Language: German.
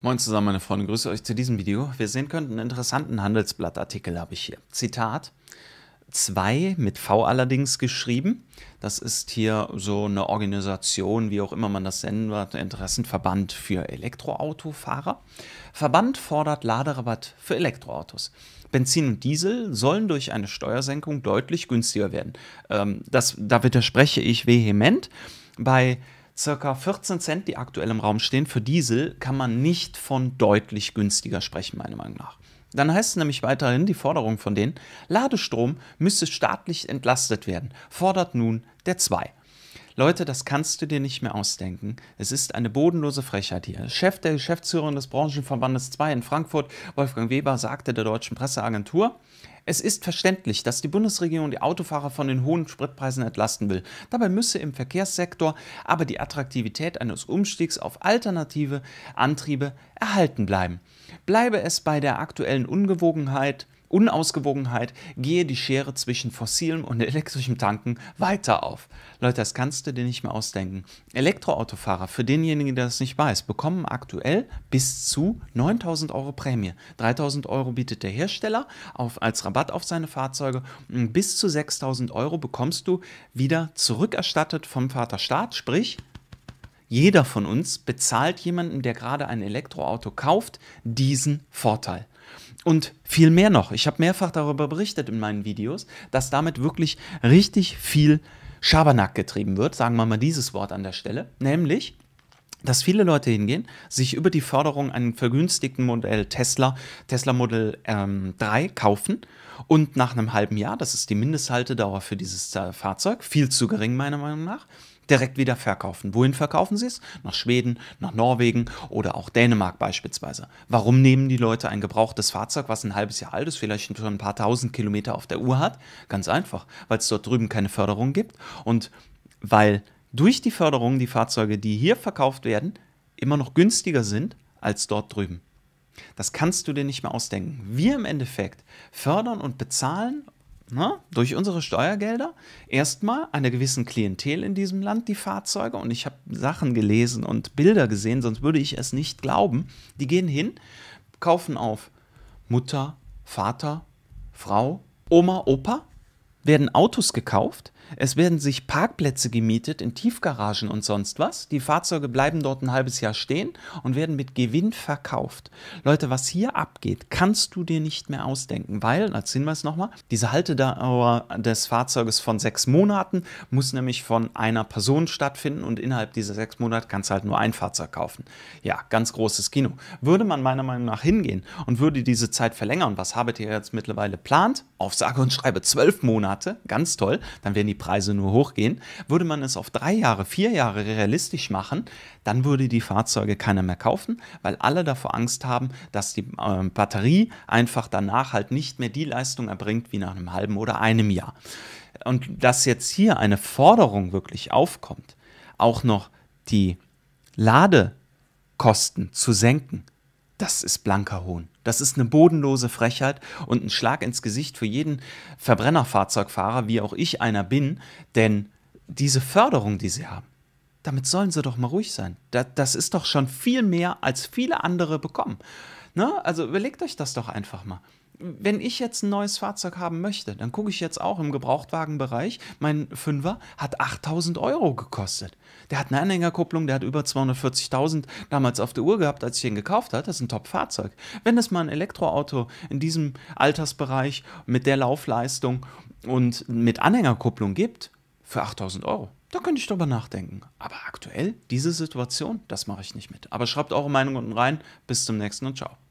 Moin zusammen, meine Freunde, grüße euch zu diesem Video. Wir sehen könnten einen interessanten Handelsblattartikel habe ich hier. Zitat, 2 mit V allerdings geschrieben. Das ist hier so eine Organisation, wie auch immer man das nennen wird, Interessenverband für Elektroautofahrer. Verband fordert Laderabatt für Elektroautos. Benzin und Diesel sollen durch eine Steuersenkung deutlich günstiger werden. Ähm, das, da widerspreche ich vehement. Bei circa 14 Cent, die aktuell im Raum stehen, für Diesel kann man nicht von deutlich günstiger sprechen, meiner Meinung nach. Dann heißt es nämlich weiterhin die Forderung von denen, Ladestrom müsse staatlich entlastet werden, fordert nun der 2. Leute, das kannst du dir nicht mehr ausdenken. Es ist eine bodenlose Frechheit hier. Chef der Geschäftsführerin des Branchenverbandes 2 in Frankfurt, Wolfgang Weber, sagte der deutschen Presseagentur, es ist verständlich, dass die Bundesregierung die Autofahrer von den hohen Spritpreisen entlasten will. Dabei müsse im Verkehrssektor aber die Attraktivität eines Umstiegs auf alternative Antriebe erhalten bleiben. Bleibe es bei der aktuellen Ungewogenheit, Unausgewogenheit gehe die Schere zwischen fossilem und elektrischem Tanken weiter auf. Leute, das kannst du dir nicht mehr ausdenken. Elektroautofahrer, für denjenigen, der das nicht weiß, bekommen aktuell bis zu 9000 Euro Prämie. 3000 Euro bietet der Hersteller auf, als Rabatt auf seine Fahrzeuge. Und bis zu 6000 Euro bekommst du wieder zurückerstattet vom Vaterstaat, sprich jeder von uns bezahlt jemanden, der gerade ein Elektroauto kauft, diesen Vorteil. Und viel mehr noch, ich habe mehrfach darüber berichtet in meinen Videos, dass damit wirklich richtig viel Schabernack getrieben wird, sagen wir mal dieses Wort an der Stelle, nämlich dass viele Leute hingehen, sich über die Förderung einen vergünstigten Modell Tesla, Tesla Model ähm, 3 kaufen und nach einem halben Jahr, das ist die Mindesthaltedauer für dieses äh, Fahrzeug, viel zu gering meiner Meinung nach, direkt wieder verkaufen. Wohin verkaufen sie es? Nach Schweden, nach Norwegen oder auch Dänemark beispielsweise. Warum nehmen die Leute ein gebrauchtes Fahrzeug, was ein halbes Jahr alt ist, vielleicht schon ein paar tausend Kilometer auf der Uhr hat? Ganz einfach, weil es dort drüben keine Förderung gibt und weil durch die Förderung die Fahrzeuge, die hier verkauft werden, immer noch günstiger sind als dort drüben. Das kannst du dir nicht mehr ausdenken. Wir im Endeffekt fördern und bezahlen na, ne, durch unsere Steuergelder erstmal einer gewissen Klientel in diesem Land die Fahrzeuge. Und ich habe Sachen gelesen und Bilder gesehen, sonst würde ich es nicht glauben. Die gehen hin, kaufen auf Mutter, Vater, Frau, Oma, Opa, werden Autos gekauft, es werden sich Parkplätze gemietet in Tiefgaragen und sonst was. Die Fahrzeuge bleiben dort ein halbes Jahr stehen und werden mit Gewinn verkauft. Leute, was hier abgeht, kannst du dir nicht mehr ausdenken, weil, als Hinweis nochmal, diese Haltedauer des Fahrzeuges von sechs Monaten muss nämlich von einer Person stattfinden und innerhalb dieser sechs Monate kannst du halt nur ein Fahrzeug kaufen. Ja, ganz großes Kino. Würde man meiner Meinung nach hingehen und würde diese Zeit verlängern, was habt ihr jetzt mittlerweile plant, auf sage und schreibe zwölf Monate, ganz toll, dann werden die Preise nur hochgehen. Würde man es auf drei Jahre, vier Jahre realistisch machen, dann würde die Fahrzeuge keiner mehr kaufen, weil alle davor Angst haben, dass die äh, Batterie einfach danach halt nicht mehr die Leistung erbringt wie nach einem halben oder einem Jahr. Und dass jetzt hier eine Forderung wirklich aufkommt, auch noch die Ladekosten zu senken, das ist blanker Hohn. Das ist eine bodenlose Frechheit und ein Schlag ins Gesicht für jeden Verbrennerfahrzeugfahrer, wie auch ich einer bin, denn diese Förderung, die sie haben, damit sollen sie doch mal ruhig sein. Das, ist doch schon viel mehr, als viele andere bekommen. Ne? Also überlegt euch das doch einfach mal wenn ich jetzt ein neues Fahrzeug haben möchte, dann gucke ich jetzt auch im Gebrauchtwagenbereich. Mein Fünfer hat 8000 Euro gekostet. Der hat eine Anhängerkupplung, der hat über 240.000 damals auf der Uhr gehabt, als ich ihn gekauft habe. Das ist ein Top-Fahrzeug. Wenn es mal ein Elektroauto in diesem Altersbereich mit der Laufleistung und mit Anhängerkupplung gibt, für 8000 Euro. Da könnte ich drüber nachdenken. Aber aktuell, diese Situation, das mache ich nicht mit. Aber schreibt eure Meinung unten rein. Bis zum nächsten und ciao.